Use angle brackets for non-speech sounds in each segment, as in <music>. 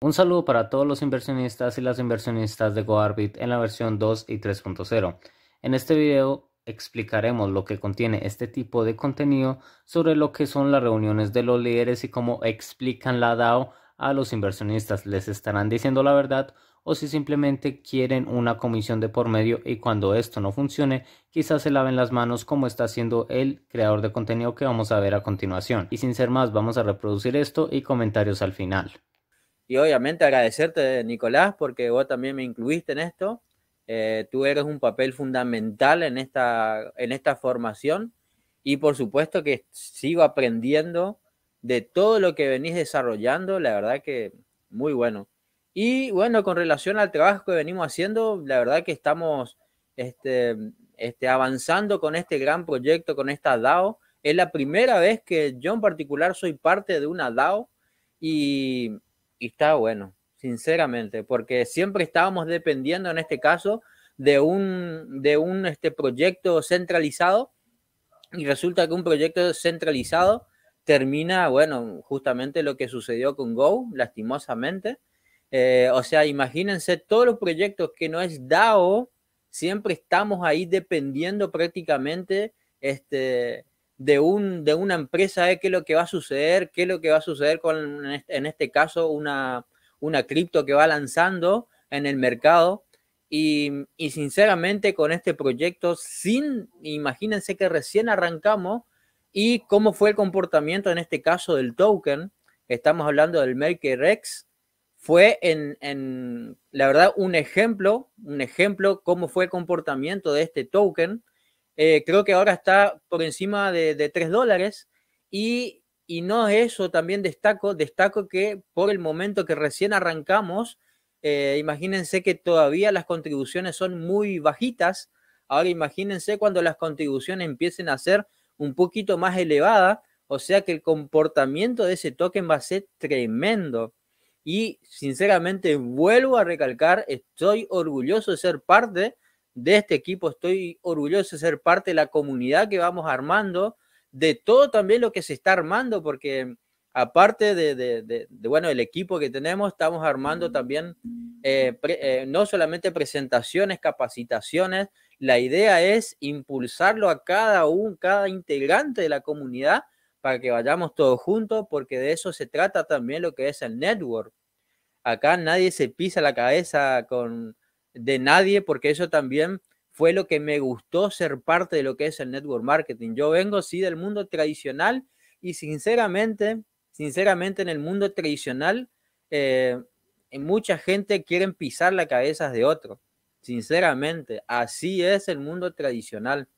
Un saludo para todos los inversionistas y las inversionistas de GoArbit en la versión 2 y 3.0. En este video explicaremos lo que contiene este tipo de contenido sobre lo que son las reuniones de los líderes y cómo explican la DAO a los inversionistas. ¿Les estarán diciendo la verdad o si simplemente quieren una comisión de por medio y cuando esto no funcione, quizás se laven las manos como está haciendo el creador de contenido que vamos a ver a continuación. Y sin ser más, vamos a reproducir esto y comentarios al final. Y obviamente agradecerte, Nicolás, porque vos también me incluiste en esto. Eh, tú eres un papel fundamental en esta, en esta formación y por supuesto que sigo aprendiendo de todo lo que venís desarrollando, la verdad que muy bueno. Y bueno, con relación al trabajo que venimos haciendo, la verdad que estamos este, este, avanzando con este gran proyecto, con esta DAO. Es la primera vez que yo en particular soy parte de una DAO y y está bueno, sinceramente, porque siempre estábamos dependiendo en este caso de un, de un este proyecto centralizado y resulta que un proyecto centralizado termina, bueno, justamente lo que sucedió con Go, lastimosamente. Eh, o sea, imagínense todos los proyectos que no es DAO, siempre estamos ahí dependiendo prácticamente este, de, una empresa de qué es lo que va a suceder, qué es lo que va a suceder con, en este caso, una, cripto que va lanzando en el mercado. Y, sinceramente con este proyecto, sin, imagínense que recién arrancamos y cómo fue el comportamiento en este caso del token, estamos hablando del Merkel Rex, fue en, en, la verdad un ejemplo, un ejemplo cómo fue el comportamiento de este token eh, creo que ahora está por encima de, de 3 dólares y, y, no eso, también destaco, destaco que por el momento que recién arrancamos, eh, imagínense que todavía las contribuciones son muy bajitas, ahora imagínense cuando las contribuciones empiecen a ser un poquito más elevadas, o sea que el comportamiento de ese token va a ser tremendo. Y sinceramente vuelvo a recalcar, estoy orgulloso de ser parte de este equipo. Estoy orgulloso de ser parte de la comunidad que vamos armando, de todo también lo que se está armando, porque aparte de, bueno, el equipo que tenemos, estamos armando también eh, eh, no solamente presentaciones, capacitaciones. La idea es impulsarlo a cada un, cada integrante de la comunidad para que vayamos todos juntos, porque de eso se trata también lo que es el network. Acá nadie se pisa la cabeza con, de nadie, porque eso también fue lo que me gustó ser parte de lo que es el network marketing. Yo vengo, sí, del mundo tradicional y sinceramente, sinceramente en el mundo tradicional, eh, mucha gente quiere pisar la cabeza de otro. Sinceramente, así es el mundo tradicional.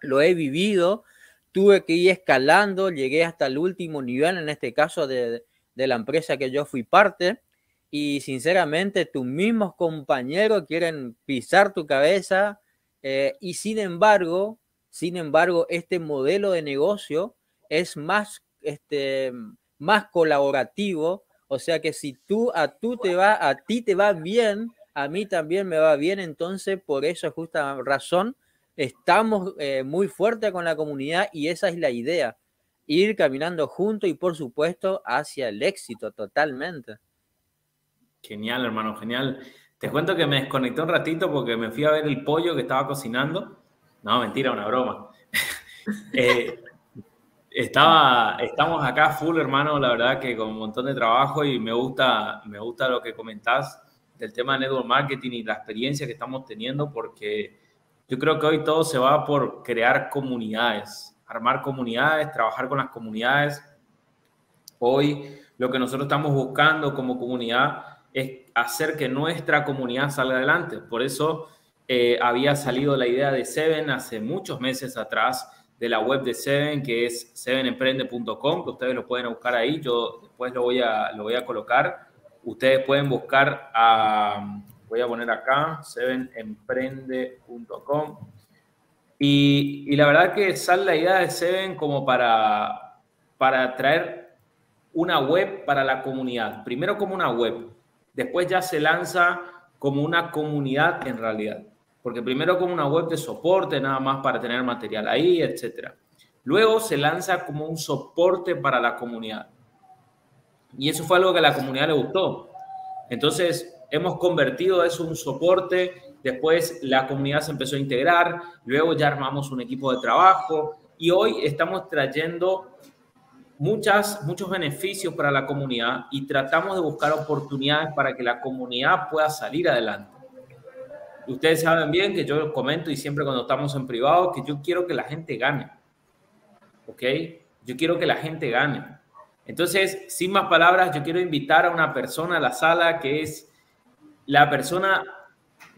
Lo he vivido, tuve que ir escalando, llegué hasta el último nivel, en este caso de, de la empresa que yo fui parte y sinceramente tus mismos compañeros quieren pisar tu cabeza eh, y sin embargo, sin embargo, este modelo de negocio es más, este, más colaborativo, o sea que si tú a tú te va, a ti te va bien, a mí también me va bien, entonces por esa justa razón estamos eh, muy fuertes con la comunidad y esa es la idea, ir caminando juntos y por supuesto hacia el éxito totalmente. Genial, hermano, genial. Te cuento que me desconecté un ratito porque me fui a ver el pollo que estaba cocinando. No, mentira, una broma. <laughs> Eh, estaba, estamos acá full, hermano, la verdad que con un montón de trabajo y me gusta, me gusta lo que comentás del tema de network marketing y la experiencia que estamos teniendo porque yo creo que hoy todo se va por crear comunidades, armar comunidades, trabajar con las comunidades. Hoy lo que nosotros estamos buscando como comunidad es hacer que nuestra comunidad salga adelante. Por eso eh, había salido la idea de Seven hace muchos meses atrás de la web de Seven, que es sevenemprende.com, que ustedes lo pueden buscar ahí, yo después lo voy a, lo voy a colocar. Ustedes pueden buscar a, voy a poner acá, sevenemprende.com. Y, y la verdad que sale la idea de Seven como para, para traer una web para la comunidad. Primero como una web, Después ya se lanza como una comunidad en realidad, porque primero como una web de soporte nada más para tener material ahí, etcétera. Luego se lanza como un soporte para la comunidad. Y eso fue algo que a la comunidad le gustó. Entonces, hemos convertido eso en un soporte, después la comunidad se empezó a integrar, luego ya armamos un equipo de trabajo y hoy estamos trayendo muchas, muchos beneficios para la comunidad y tratamos de buscar oportunidades para que la comunidad pueda salir adelante. Ustedes saben bien que yo comento y siempre cuando estamos en privado que yo quiero que la gente gane. ¿Ok? Yo quiero que la gente gane. Entonces, sin más palabras, yo quiero invitar a una persona a la sala que es la persona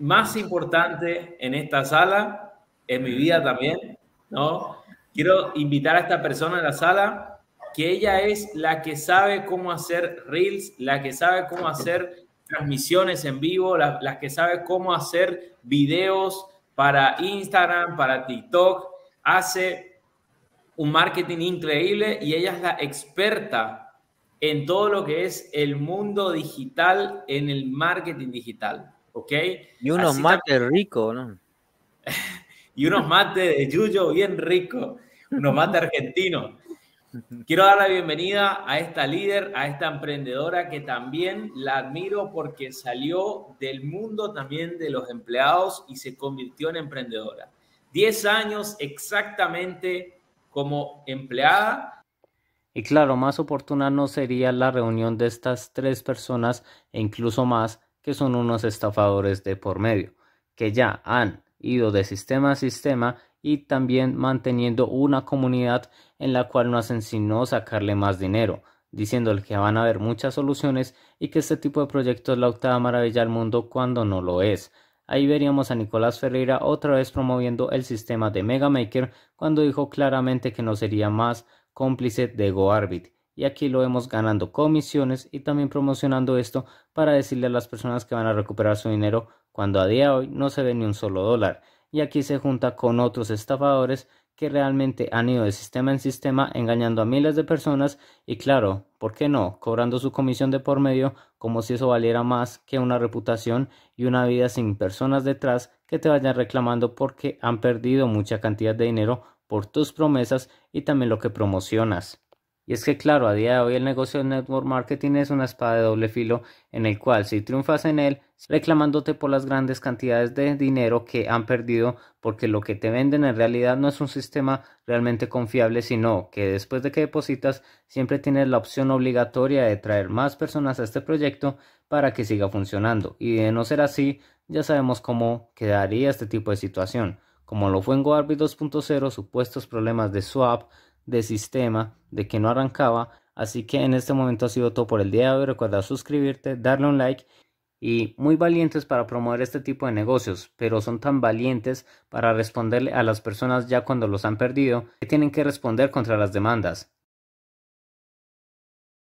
más importante en esta sala, en mi vida también, ¿no? Quiero invitar a esta persona a la sala que ella es la que sabe cómo hacer reels, la que sabe cómo hacer transmisiones en vivo, la, que sabe cómo hacer videos para Instagram, para TikTok, hace un marketing increíble y ella es la experta en todo lo que es el mundo digital, en el marketing digital, ¿ok? Y unos mates ricos, ¿no? <laughs> y unos mates de yuyo bien rico, unos mates argentinos. <laughs> Quiero dar la bienvenida a esta líder, a esta emprendedora que también la admiro porque salió del mundo también de los empleados y se convirtió en emprendedora. Diez años exactamente como empleada. Y claro, más oportuna no sería la reunión de estas tres personas e incluso más que son unos estafadores de por medio, que ya han ido de sistema a sistema y también manteniendo una comunidad en la cual no hacen sino sacarle más dinero, diciéndole que van a haber muchas soluciones y que este tipo de proyectos la octava maravilla del mundo cuando no lo es. Ahí veríamos a Nicolás Ferreira otra vez promoviendo el sistema de Mega Maker cuando dijo claramente que no sería más cómplice de GoArbit. Y aquí lo vemos ganando comisiones y también promocionando esto para decirle a las personas que van a recuperar su dinero cuando a día de hoy no se ve ni un solo dólar. Y aquí se junta con otros estafadores que realmente han ido de sistema en sistema engañando a miles de personas y claro, ¿por qué no? Cobrando su comisión de por medio como si eso valiera más que una reputación y una vida sin personas detrás que te vayan reclamando porque han perdido mucha cantidad de dinero por tus promesas y también lo que promocionas. Y es que claro, a día de hoy el negocio de network marketing es una espada de doble filo en el cual si triunfas en él, reclamándote por las grandes cantidades de dinero que han perdido, porque lo que te venden en realidad no es un sistema realmente confiable, sino que después de que depositas siempre tienes la opción obligatoria de traer más personas a este proyecto para que siga funcionando. Y de no ser así, ya sabemos cómo quedaría este tipo de situación, como lo fue en dos 2.0, supuestos problemas de swap, de sistema de que no arrancaba. Así que en este momento ha sido todo por el día de hoy. Recuerda suscribirte, darle un like y muy valientes para promover este tipo de negocios, pero son tan valientes para responderle a las personas ya cuando los han perdido que tienen que responder contra las demandas.